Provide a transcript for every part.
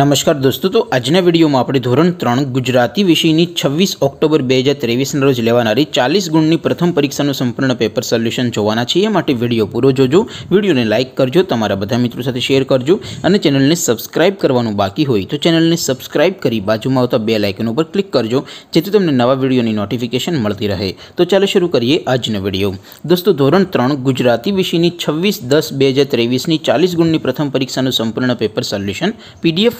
नमस्कार दोस्तों तो आज ने वीडियो में आपरे ધોરણ 3 ગુજરાતી વિષયની 26 ઓક્ટોબર 2023 ના રોજ લેવાનાર 40 ગુણની પ્રથમ પરીક્ષાનો સંપૂર્ણ પેપર સોલ્યુશન જોવાનો છે એ માટે વિડિયો પૂરો જોજો વિડિયોને લાઈક કરજો તમારા બધા મિત્રો સાથે શેર કરજો અને ચેનલને સબ્સ્ક્રાઇબ કરવાનું બાકી હોય તો ચેનલને સબ્સ્ક્રાઇબ કરી બાજુમાં ઉતો બેલ આઇકન ઉપર ક્લિક કરજો જેથી તમને નવા વિડિયોની નોટિફિકેશન મળતી રહે તો ચાલો શરૂ કરીએ આજનો વિડિયો दोस्तों ધોરણ 3 ગુજરાતી વિષયની 26 10 2023 ની 40 ગુણની પ્રથમ પરીક્ષાનો સંપૂર્ણ પેપર સોલ્યુશન પીડીએફ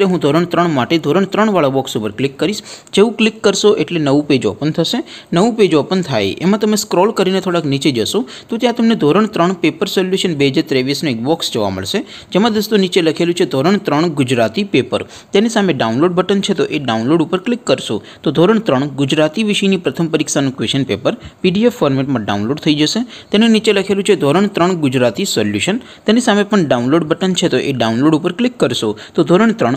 ધોરણ 3 માટી ધોરણ 3 વાળો બોક્સ ઉપર ક્લિક કરશો જેવું ક્લિક કરશો એટલે નવું પેજ ઓપન થશે નવું પેજ ઓપન થાય એમાં તમે સ્ક્રોલ કરીને થોડક નીચે જશો તો ત્યાં તમને ધોરણ 3 પેપર સોલ્યુશન 2023 નો એક બોક્સ જોવા મળશે જેમ આ દોસ્તો નીચે લખેલું છે ધોરણ 3 ગુજરાતી પેપર તેની સામે ડાઉનલોડ બટન છે તો એ ડાઉનલોડ ઉપર ક્લિક કરશો તો ધોરણ 3 ગુજરાતી વિષયની પ્રથમ પરીક્ષાનું ક્વેશ્ચન પેપર પીડીએફ ફોર્મેટમાં ડાઉનલોડ થઈ જશે તેની નીચે લખેલું છે ધોરણ 3 ગુજરાતી સોલ્યુશન તેની સામે પણ ડાઉનલોડ બટન છે તો એ ડાઉનલોડ ઉપર ક્લિક કરશો તો ધોરણ 3